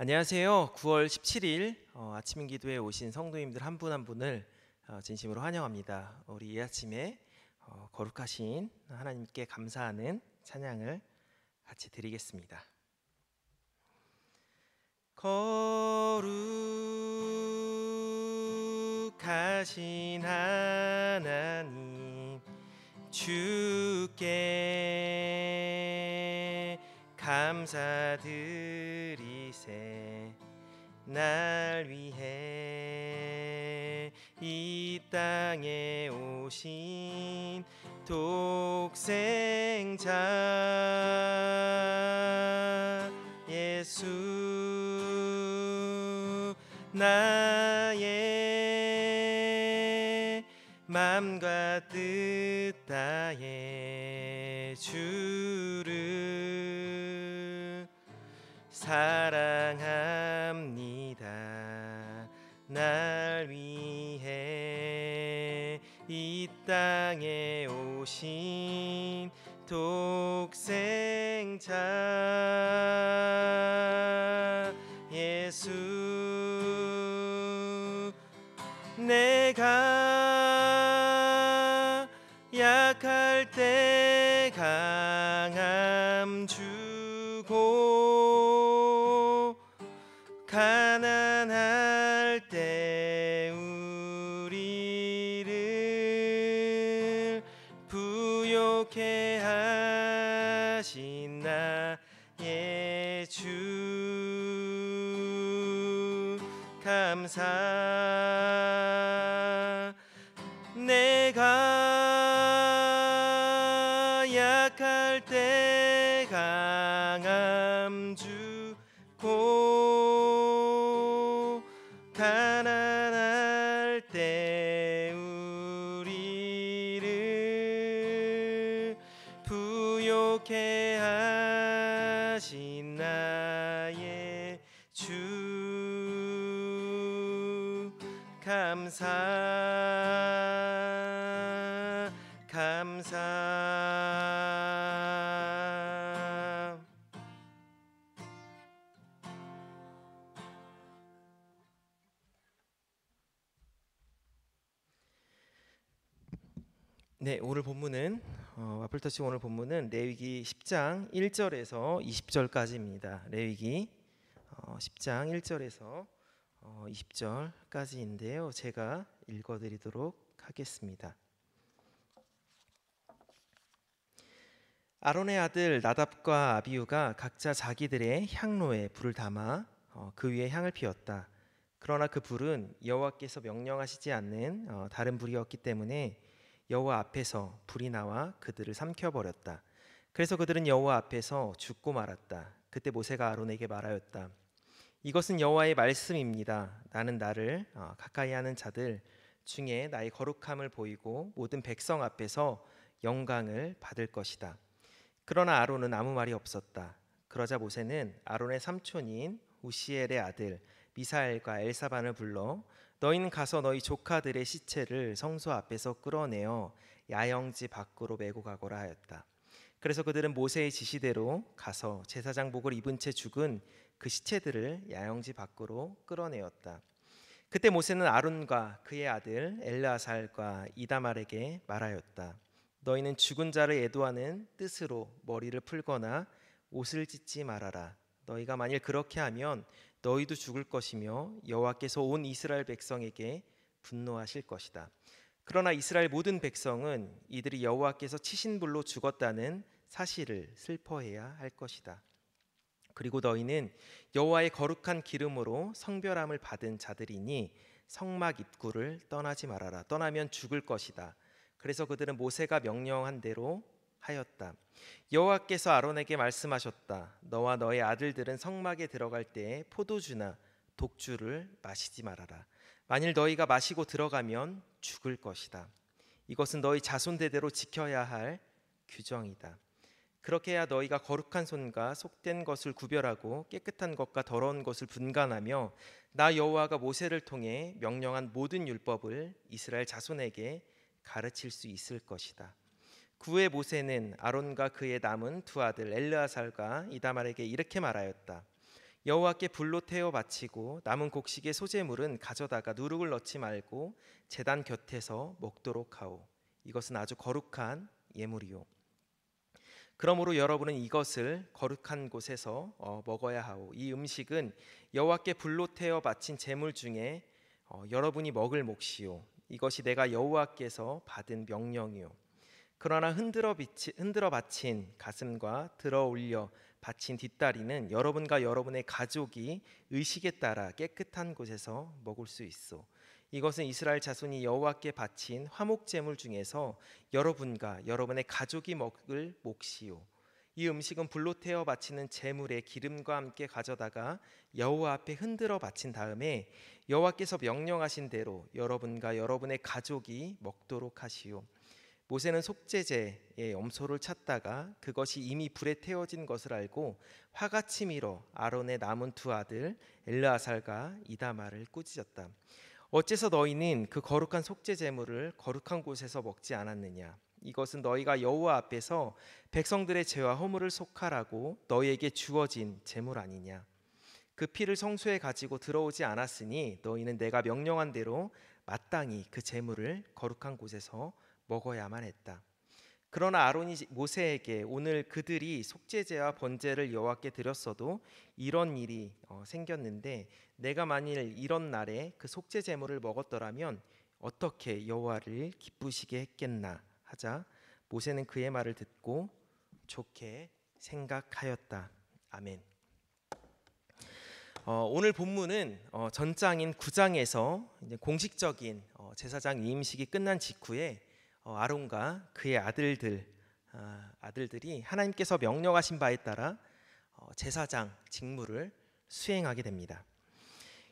안녕하세요. 9월 17일 어, 아침 기도에 오신 성도님들 한 분 한 분을 어, 진심으로 환영합니다. 우리 이 아침에 어, 거룩하신 하나님께 감사하는 찬양을 같이 드리겠습니다. 거룩하신 하나님 주께 감사드리 이세 날 위해 이 땅에 오신 독생자 예수 나의 맘과 뜻 다해 주를 사랑합니다. 날 위해 이 땅에 오신 독생자 예수 내가 항상 내가 약할 때 강함 주 네, 오늘 본문은 어, 와플터치 오늘 본문은 레위기 10장 1절에서 20절까지입니다. 레위기 어, 10장 1절에서 어, 20절까지인데요. 제가 읽어드리도록 하겠습니다. 아론의 아들 나답과 아비우가 각자 자기들의 향로에 불을 담아 어, 그 위에 향을 피웠다. 그러나 그 불은 여호와께서 명령하시지 않는 어, 다른 불이었기 때문에 여호와 앞에서 불이 나와 그들을 삼켜 버렸다. 그래서 그들은 여호와 앞에서 죽고 말았다. 그때 모세가 아론에게 말하였다. 이것은 여호와의 말씀입니다. 나는 나를 어, 가까이 하는 자들 중에 나의 거룩함을 보이고 모든 백성 앞에서 영광을 받을 것이다. 그러나 아론은 아무 말이 없었다. 그러자 모세는 아론의 삼촌인 우시엘의 아들 미사엘과 엘사반을 불러 너희는 가서 너희 조카들의 시체를 성소 앞에서 끌어내어 야영지 밖으로 메고 가거라 하였다. 그래서 그들은 모세의 지시대로 가서 제사장복을 입은 채 죽은 그 시체들을 야영지 밖으로 끌어내었다. 그때 모세는 아론과 그의 아들 엘르살과 이다말에게 말하였다. 너희는 죽은 자를 애도하는 뜻으로 머리를 풀거나 옷을 찢지 말아라. 너희가 만일 그렇게 하면 너희도 죽을 것이며 여호와께서 온 이스라엘 백성에게 분노하실 것이다. 그러나 이스라엘 모든 백성은 이들이 여호와께서 치신 불로 죽었다는 사실을 슬퍼해야 할 것이다. 그리고 너희는 여호와의 거룩한 기름으로 성별함을 받은 자들이니 성막 입구를 떠나지 말아라. 떠나면 죽을 것이다. 그래서 그들은 모세가 명령한 대로 하였다. 여호와께서 아론에게 말씀하셨다. 너와 너의 아들들은 성막에 들어갈 때에 포도주나 독주를 마시지 말아라. 만일 너희가 마시고 들어가면 죽을 것이다. 이것은 너희 자손 대대로 지켜야 할 규정이다. 그렇게 해야 너희가 거룩한 손과 속된 것을 구별하고 깨끗한 것과 더러운 것을 분간하며 나 여호와가 모세를 통해 명령한 모든 율법을 이스라엘 자손에게 가르칠 수 있을 것이다. 구의 모세는 아론과 그의 남은 두 아들 엘르아살과 이다말에게 이렇게 말하였다. 여호와께 불로 태워 바치고 남은 곡식의 소재물은 가져다가 누룩을 넣지 말고 재단 곁에서 먹도록 하오. 이것은 아주 거룩한 예물이요. 그러므로 여러분은 이것을 거룩한 곳에서 어, 먹어야 하오. 이 음식은 여호와께 불로 태워 바친 제물 중에 어, 여러분이 먹을 몫이요. 이것이 내가 여호와께서 받은 명령이요. 그러나 흔들어, 비치, 흔들어 바친 가슴과 들어 올려 바친 뒷다리는 여러분과 여러분의 가족이 의식에 따라 깨끗한 곳에서 먹을 수 있어. 이것은 이스라엘 자손이 여호와께 바친 화목 제물 중에서 여러분과 여러분의 가족이 먹을 몫이요. 이 음식은 불로 태워 바치는 제물의 기름과 함께 가져다가 여호와 앞에 흔들어 바친 다음에 여호와께서 명령하신 대로 여러분과 여러분의 가족이 먹도록 하시오. 모세는 속죄제의 염소를 찾다가 그것이 이미 불에 태워진 것을 알고 화가치 밀어 아론의 남은 두 아들 엘르아살과 이다마를 꾸짖었다. 어째서 너희는 그 거룩한 속죄 제물을 거룩한 곳에서 먹지 않았느냐? 이것은 너희가 여호와 앞에서 백성들의 죄와 허물을 속하라고 너희에게 주어진 제물 아니냐? 그 피를 성소에 가지고 들어오지 않았으니 너희는 내가 명령한 대로 마땅히 그 제물을 거룩한 곳에서 먹어야만 했다. 그러나 아론이 모세에게 오늘 그들이 속죄제와 번제를 여호와께 드렸어도 이런 일이 어, 생겼는데 내가 만일 이런 날에 그 속죄 제물을 먹었더라면 어떻게 여호와를 기쁘시게 했겠나 하자 모세는 그의 말을 듣고 좋게 생각하였다. 아멘. 어, 오늘 본문은 어, 전장인 9장에서 공식적인 어, 제사장 위임식이 끝난 직후에 어, 아론과 그의 아들들 아, 아들들이 하나님께서 명령하신 바에 따라 어, 제사장 직무를 수행하게 됩니다.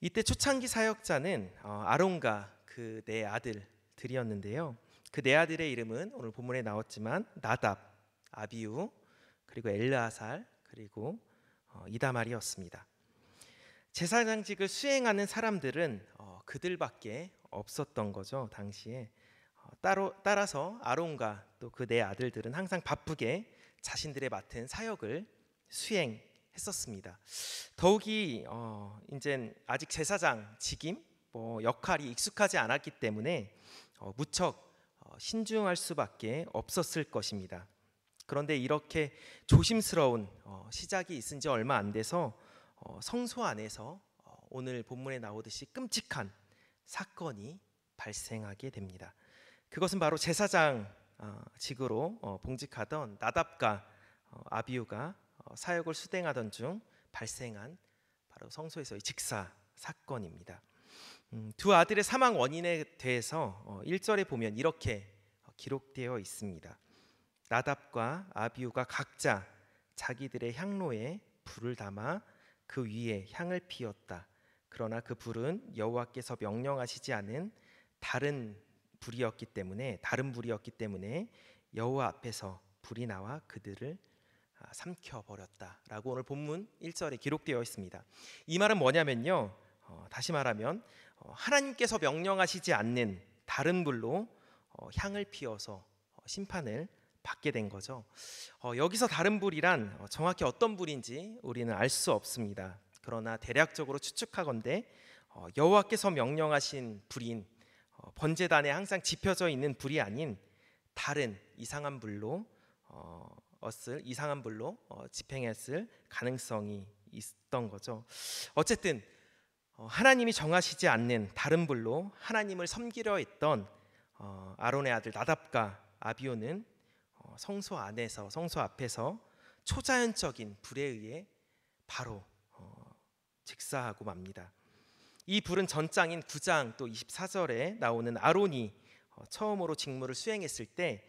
이때 초창기 사역자는 어, 아론과 그 네 아들들이었는데요. 그 네 아들의 이름은 오늘 본문에 나왔지만 나답, 아비우, 그리고 엘르아살, 그리고 이다말이었습니다. 제사장직을 수행하는 사람들은 그들밖에 없었던 거죠 당시에. 따로, 따라서 아론과 또그네 아들들은 항상 바쁘게 자신들의 맡은 사역을 수행했었습니다. 더욱이 어, 이제 아직 제사장 직임 뭐 역할이 익숙하지 않았기 때문에 어, 무척 어, 신중할 수밖에 없었을 것입니다. 그런데 이렇게 조심스러운 어, 시작이 있은 지 얼마 안 돼서 어, 성소 안에서 어, 오늘 본문에 나오듯이 끔찍한 사건이 발생하게 됩니다. 그것은 바로 제사장 어, 직으로 어, 봉직하던 나답과 어, 아비우가 사역을 수행하던 중 발생한 바로 성소에서의 직사 사건입니다. 음, 두 아들의 사망 원인에 대해서 1절에 보면 이렇게 기록되어 있습니다. 나답과 아비우가 각자 자기들의 향로에 불을 담아 그 위에 향을 피웠다. 그러나 그 불은 여호와께서 명령하시지 않은 다른 불이었기 때문에 다른 불이었기 때문에 여호와 앞에서 불이 나와 그들을 아, 삼켜 버렸다라고 오늘 본문 1절에 기록되어 있습니다. 이 말은 뭐냐면요. 어, 다시 말하면 어, 하나님께서 명령하시지 않는 다른 불로 어, 향을 피워서 어, 심판을 받게 된 거죠. 어, 여기서 다른 불이란 어, 정확히 어떤 불인지 우리는 알 수 없습니다. 그러나 대략적으로 추측하건대 여호와께서 명령하신 불인 번제단에 항상 지펴져 있는 불이 아닌 다른 이상한 불로 어, 을 이상한 불로 어, 집행했을 가능성이 있던 거죠. 어쨌든 어, 하나님이 정하시지 않는 다른 불로 하나님을 섬기려 했던 어, 아론의 아들 나답과 아비오는 어, 성소 안에서 성소 앞에서 초자연적인 불에 의해 바로 직사하고 어, 맙니다. 이 불은 전장인 9장 또 24절에 나오는 아론이 어, 처음으로 직무를 수행했을 때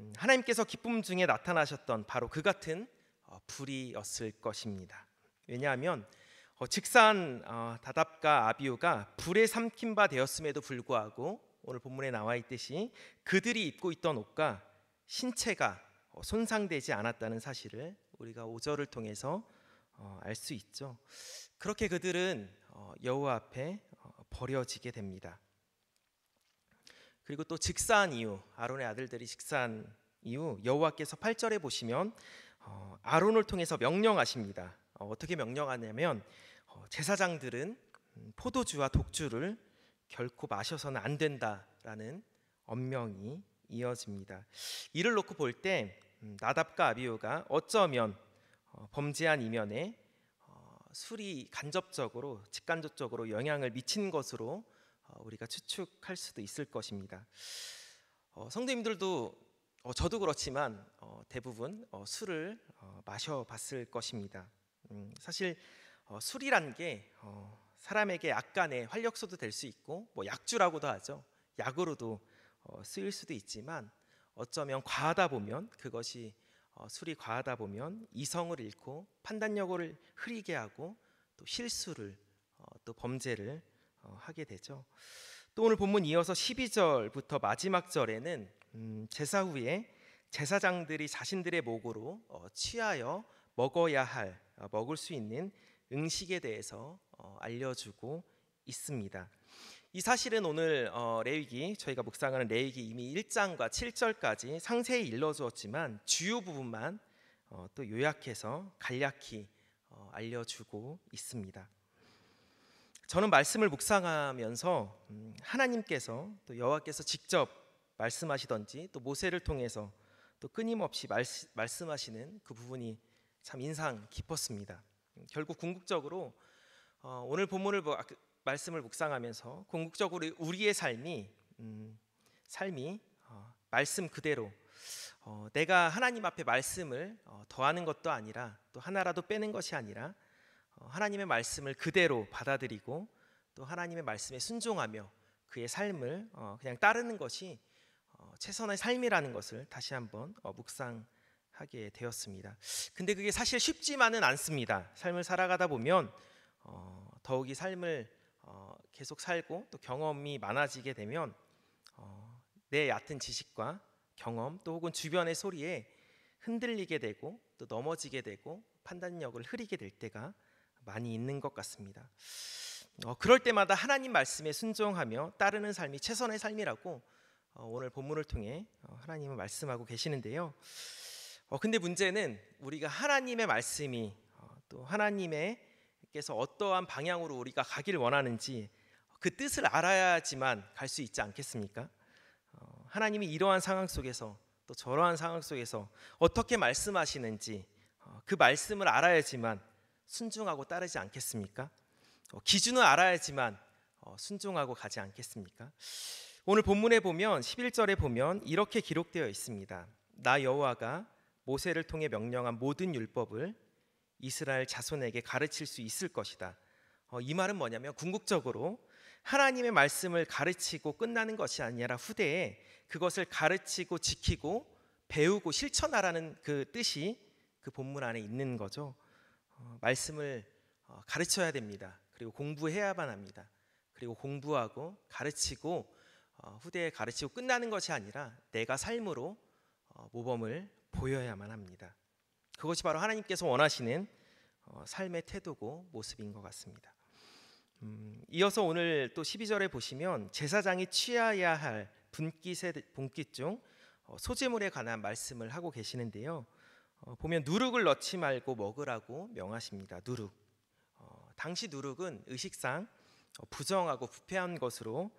음, 하나님께서 기쁨 중에 나타나셨던 바로 그 같은 어, 불이었을 것입니다. 왜냐하면 어, 직산 다답과 아비우가 불에 삼킨 바 되었음에도 불구하고 오늘 본문에 나와 있듯이 그들이 입고 있던 옷과 신체가 손상되지 않았다는 사실을 우리가 오절을 통해서 알 수 있죠. 그렇게 그들은 어, 여호와 앞에 어, 버려지게 됩니다. 그리고 또 직사한 이유 아론의 아들들이 직사한 이유 여호와께서 8절에 보시면 어, 아론을 통해서 명령하십니다. 어떻게 명령하냐면 제사장들은 음, 포도주와 독주를 결코 마셔서는 안 된다라는 엄명이 이어집니다. 이를 놓고 볼때 음, 나답과 아비우가 어쩌면 범죄한 이면에 술이 간접적으로 직간접적으로 영향을 미친 것으로 어, 우리가 추측할 수도 있을 것입니다. 어, 성도님들도 어, 저도 그렇지만 대부분 술을 마셔봤을 것입니다. 음, 사실 술이란 게 사람에게 약간의 활력소도 될 수 있고 뭐 약주라고도 하죠. 약으로도 쓰일 수도 있지만 어쩌면 과하다 보면 그것이 어, 술이 과하다 보면 이성을 잃고 판단력을 흐리게 하고 또 실수를 어, 또 범죄를 어, 하게 되죠. 또 오늘 본문 이어서 12절부터 마지막 절에는 음, 제사 후에 제사장들이 자신들의 목으로 취하여 먹어야 할 먹을 수 있는 음식에 대해서 알려주고 있습니다. 이 사실은 오늘 어, 레위기 저희가 묵상하는 레위기 이미 1장과 7절까지 상세히 일러주었지만 주요 부분만 어, 또 요약해서 간략히 어, 알려주고 있습니다. 저는 말씀을 묵상하면서 음, 하나님께서 또 여호와께서 직접 말씀하시던지 또 모세를 통해서 또 끊임없이 말, 말씀하시는 그 부분이 참 인상 깊었습니다. 음, 결국 궁극적으로 어, 오늘 본문을 아, 그 말씀을 묵상하면서 궁극적으로 우리의 삶이 음, 삶이 어, 말씀 그대로 어, 내가 하나님 앞에 말씀을 어, 더하는 것도 아니라 또 하나라도 빼는 것이 아니라 어, 하나님의 말씀을 그대로 받아들이고 또 하나님의 말씀에 순종하며 그의 삶을 어, 그냥 따르는 것이 어, 최선의 삶이라는 것을 다시 한번 묵상하게 되었습니다. 근데 그게 사실 쉽지만은 않습니다. 삶을 살아가다 보면 더욱이 삶을 어, 계속 살고 또 경험이 많아지게 되면 어, 내 얕은 지식과 경험 또 혹은 주변의 소리에 흔들리게 되고 또 넘어지게 되고 판단력을 흐리게 될 때가 많이 있는 것 같습니다. 어, 그럴 때마다 하나님 말씀에 순종하며 따르는 삶이 최선의 삶이라고 어, 오늘 본문을 통해 어, 하나님은 말씀하고 계시는데요. 어, 근데 문제는 우리가 하나님의 말씀이 어, 또 하나님의 께서 어떠한 방향으로 우리가 가길 원하는지 그 뜻을 알아야지만 갈 수 있지 않겠습니까? 어, 하나님이 이러한 상황 속에서 또 저러한 상황 속에서 어떻게 말씀하시는지 어, 그 말씀을 알아야지만 순종하고 따르지 않겠습니까? 어, 기준을 알아야지만 순종하고 가지 않겠습니까? 오늘 본문에 보면 11절에 보면 이렇게 기록되어 있습니다. 나 여호와가 모세를 통해 명령한 모든 율법을 이스라엘 자손에게 가르칠 수 있을 것이다. 어, 이 말은 뭐냐면 궁극적으로 하나님의 말씀을 가르치고 끝나는 것이 아니라 후대에 그것을 가르치고 지키고 배우고 실천하라는 그 뜻이 그 본문 안에 있는 거죠. 어, 말씀을 어, 가르쳐야 됩니다. 그리고 공부해야만 합니다. 그리고 공부하고 가르치고 어, 후대에 가르치고 끝나는 것이 아니라 내가 삶으로 어, 모범을 보여야만 합니다. 그것이 바로 하나님께서 원하시는 어, 삶의 태도고 모습인 것 같습니다. 음, 이어서 오늘 또 12절에 보시면 제사장이 취해야 할 분깃에 분깃중 어, 소재물에 관한 말씀을 하고 계시는데요. 어, 보면 누룩을 넣지 말고 먹으라고 명하십니다. 누룩. 어, 당시 누룩은 의식상 어, 부정하고 부패한 것으로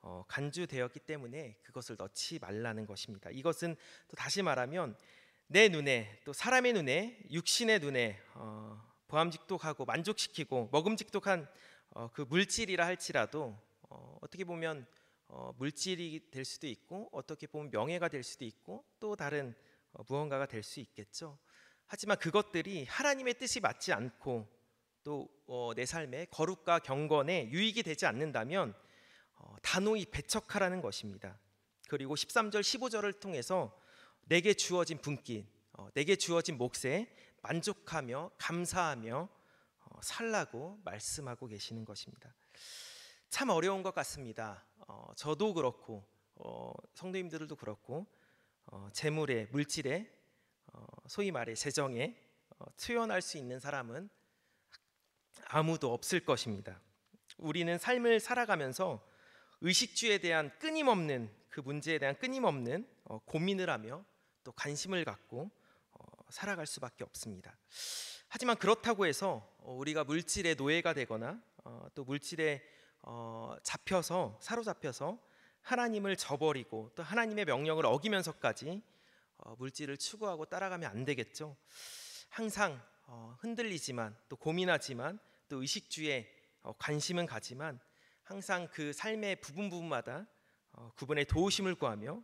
어, 간주되었기 때문에 그것을 넣지 말라는 것입니다. 이것은 또 다시 말하면 내 눈에 또 사람의 눈에 육신의 눈에 어, 보함직독하고 만족시키고 먹음직독한 어, 그 물질이라 할지라도 어, 떻게 보면 어, 물질이 될 수도 있고 어떻게 보면 명예가 될 수도 있고 또 다른 어, 무언가가 될 수 있겠죠. 하지만 그것들이 하나님의 뜻이 맞지 않고 또내 어, 삶의 거룩과 경건에 유익이 되지 않는다면 어, 단호히 배척하라는 것입니다. 그리고 13절 15절을 통해서 내게 주어진 분깃, 어, 내게 주어진 몫에 만족하며 감사하며 어, 살라고 말씀하고 계시는 것입니다. 참 어려운 것 같습니다. 어, 저도 그렇고 성도님들도 그렇고 재물에 물질에 소위 말해 재정에 투연할 수 있는 사람은 아무도 없을 것입니다. 우리는 삶을 살아가면서 의식주에 대한 끊임없는 그 문제에 대한 끊임없는 고민을 하며 또 관심을 갖고 어, 살아갈 수밖에 없습니다. 하지만 그렇다고 해서 어, 우리가 물질의 노예가 되거나 어, 또 물질에 잡혀서 사로잡혀서 하나님을 저버리고 또 하나님의 명령을 어기면서까지 물질을 추구하고 따라가면 안 되겠죠. 항상 흔들리지만 또 고민하지만 또 의식주에 관심은 가지만 항상 그 삶의 부분 부분마다 구분의 도우심을 구하며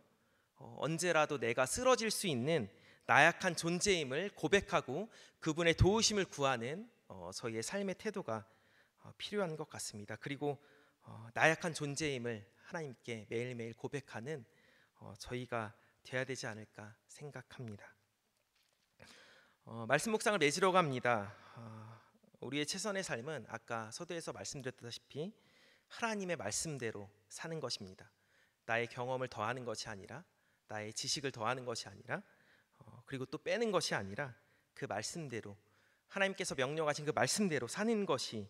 어, 언제라도 내가 쓰러질 수 있는 나약한 존재임을 고백하고 그분의 도우심을 구하는 어, 저희의 삶의 태도가 어, 필요한 것 같습니다. 그리고 나약한 존재임을 하나님께 매일매일 고백하는 저희가 돼야 되지 않을까 생각합니다. 말씀 묵상을 맺으려고 합니다. 우리의 최선의 삶은 아까 서두에서 말씀드렸다시피 하나님의 말씀대로 사는 것입니다. 나의 경험을 더하는 것이 아니라 나의 지식을 더하는 것이 아니라 어, 그리고 또 빼는 것이 아니라 그 말씀대로 하나님께서 명령하신 그 말씀대로 사는 것이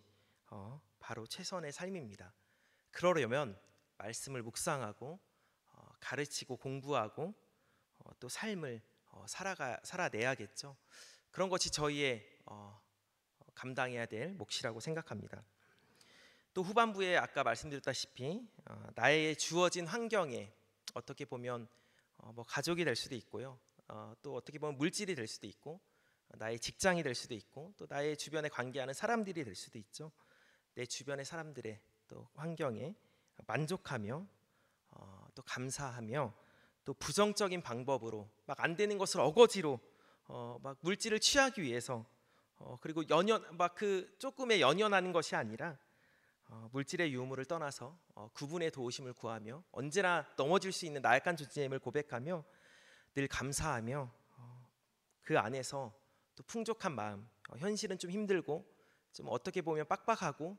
어, 바로 최선의 삶입니다. 그러려면 말씀을 묵상하고 어, 가르치고 공부하고 어, 또 삶을 어, 살아가 살아내야겠죠. 그런 것이 저희의 어, 감당해야 될 몫이라고 생각합니다. 또 후반부에 아까 말씀드렸다시피 나의 주어진 환경에 어떻게 보면 어, 뭐 가족이 될 수도 있고요. 어, 또 어떻게 보면 물질이 될 수도 있고 어, 나의 직장이 될 수도 있고 또 나의 주변에 관계하는 사람들이 될 수도 있죠. 내 주변의 사람들의 또 환경에 만족하며 어, 또 감사하며 또 부정적인 방법으로 막 안 되는 것을 어거지로 어, 막 물질을 취하기 위해서 어, 그리고 연연 막 그 조금의 연연하는 것이 아니라 어, 물질의 유무를 떠나서 어, 구분의 도우심을 구하며 언제나 넘어질 수 있는 나약한 존재임을 고백하며 늘 감사하며 어, 그 안에서 또 풍족한 마음 현실은 좀 힘들고 좀 어떻게 보면 빡빡하고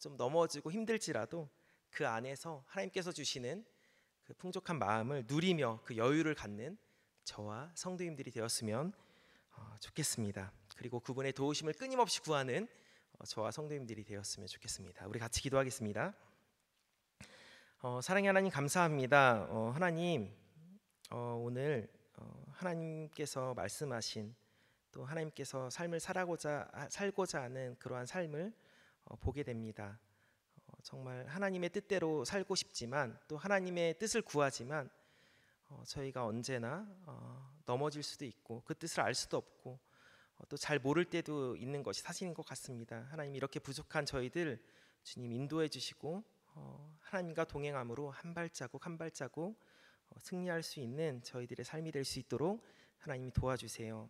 좀 넘어지고 힘들지라도 그 안에서 하나님께서 주시는 그 풍족한 마음을 누리며 그 여유를 갖는 저와 성도님들이 되었으면 좋겠습니다. 그리고 그분의 도우심을 끊임없이 구하는 어, 저와 성도님들이 되었으면 좋겠습니다. 우리 같이 기도하겠습니다. 어, 사랑의 하나님 감사합니다. 어, 하나님 어, 오늘 어, 하나님께서 말씀하신 또 하나님께서 삶을 살아고자 아, 살고자 하는 그러한 삶을 어, 보게 됩니다. 정말 하나님의 뜻대로 살고 싶지만 또 하나님의 뜻을 구하지만 저희가 언제나 넘어질 수도 있고 그 뜻을 알 수도 없고 어, 또잘 모를 때도 있는 것이 사실인 것 같습니다. 하나님 이렇게 부족한 저희들 주님 인도해 주시고 어, 하나님과 동행함으로 한 발자국 한 발자국 어, 승리할 수 있는 저희들의 삶이 될 수 있도록 하나님이 도와주세요.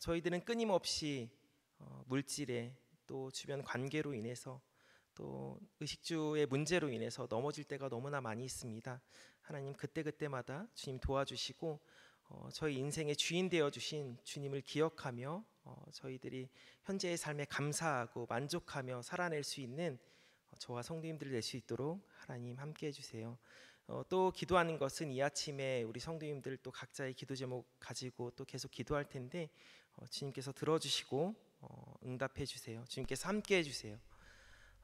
저희들은 끊임없이 물질에 또 주변 관계로 인해서 또 의식주의 문제로 인해서 넘어질 때가 너무나 많이 있습니다. 하나님 그때그때마다 주님 도와주시고 저희 인생의 주인 되어 주신 주님을 기억하며 어, 저희들이 현재의 삶에 감사하고 만족하며 살아낼 수 있는 어, 저와 성도님들을 낼 수 있도록 하나님 함께 해주세요. 어, 또 기도하는 것은 이 아침에 우리 성도님들 또 각자의 기도 제목 가지고 또 계속 기도할 텐데 어, 주님께서 들어주시고 어, 응답해 주세요. 주님께서 함께 해주세요.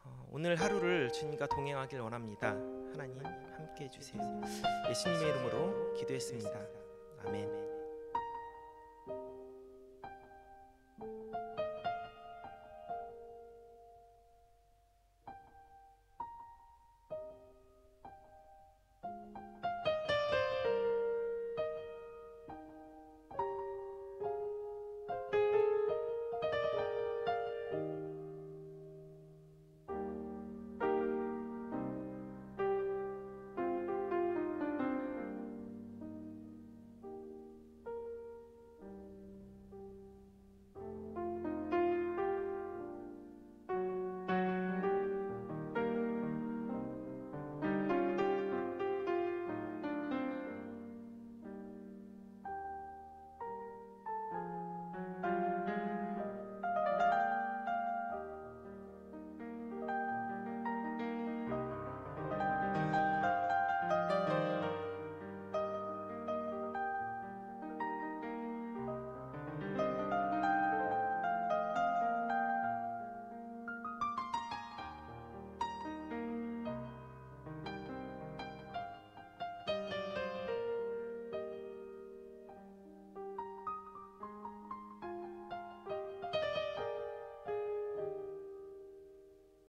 어, 오늘 하루를 주님과 동행하길 원합니다. 하나님 함께 해주세요. 예수님의 이름으로 기도했습니다. 아멘.